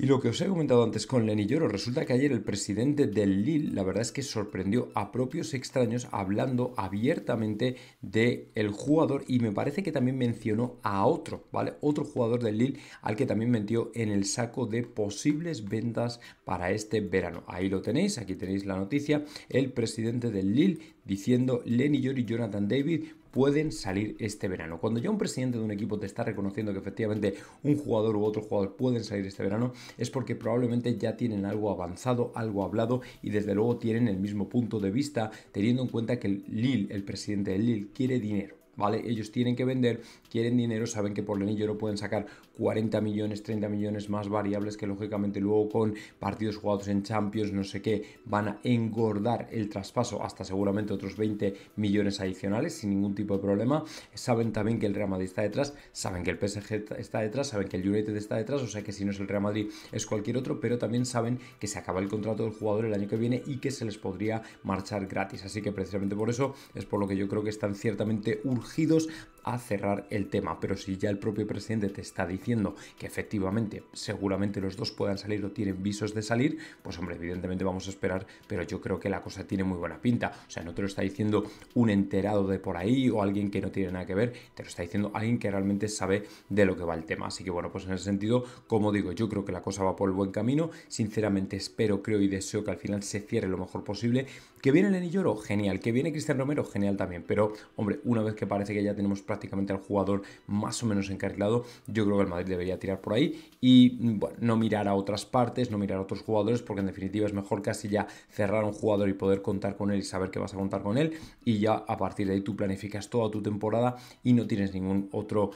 Y lo que os he comentado antes con Lenny Lloro, resulta que ayer el presidente del Lille, la verdad es que sorprendió a propios extraños hablando abiertamente del jugador y me parece que también mencionó a otro, ¿vale? Otro jugador del Lille al que también metió en el saco de posibles ventas para este verano. Ahí lo tenéis, aquí tenéis la noticia, el presidente del Lille diciendo Lenny Lloro y Jonathan David pueden salir este verano. Cuando ya un presidente de un equipo te está reconociendo que efectivamente un jugador u otro jugador pueden salir este verano, es porque probablemente ya tienen algo avanzado, algo hablado y desde luego tienen el mismo punto de vista, teniendo en cuenta que el Lille, el presidente de Lille, quiere dinero. ¿vale? Ellos tienen que vender, quieren dinero, saben que por Lenillo lo pueden sacar 40 millones, 30 millones más variables que lógicamente luego con partidos jugados en Champions, no sé qué, van a engordar el traspaso hasta seguramente otros 20 millones adicionales sin ningún tipo de problema. Saben también que el Real Madrid está detrás, saben que el PSG está detrás, saben que el United está detrás, o sea que si no es el Real Madrid es cualquier otro, pero también saben que se acaba el contrato del jugador el año que viene y que se les podría marchar gratis. Así que precisamente por eso es por lo que yo creo que están ciertamente urgentes surgidos cerrar el tema. Pero si ya el propio presidente te está diciendo que efectivamente seguramente los dos puedan salir o tienen visos de salir, pues hombre, evidentemente vamos a esperar, pero yo creo que la cosa tiene muy buena pinta. O sea, no te lo está diciendo un enterado de por ahí o alguien que no tiene nada que ver, te lo está diciendo alguien que realmente sabe de lo que va el tema. Así que bueno, pues en ese sentido, como digo, yo creo que la cosa va por el buen camino. Sinceramente espero, creo y deseo que al final se cierre lo mejor posible. Que viene Lenny Lloro, genial. Que viene Cristian Romero, genial también. Pero hombre, una vez que parece que ya tenemos prácticamente prácticamente al jugador más o menos encarrilado, yo creo que el Madrid debería tirar por ahí y bueno, no mirar a otras partes, no mirar a otros jugadores, porque en definitiva es mejor casi ya cerrar un jugador y poder contar con él y saber que vas a contar con él y ya a partir de ahí tú planificas toda tu temporada y no tienes ningún otro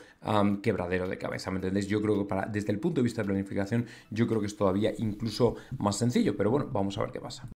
quebradero de cabeza, ¿me entendés? Yo creo que para, desde el punto de vista de planificación, yo creo que es todavía incluso más sencillo, pero bueno, vamos a ver qué pasa.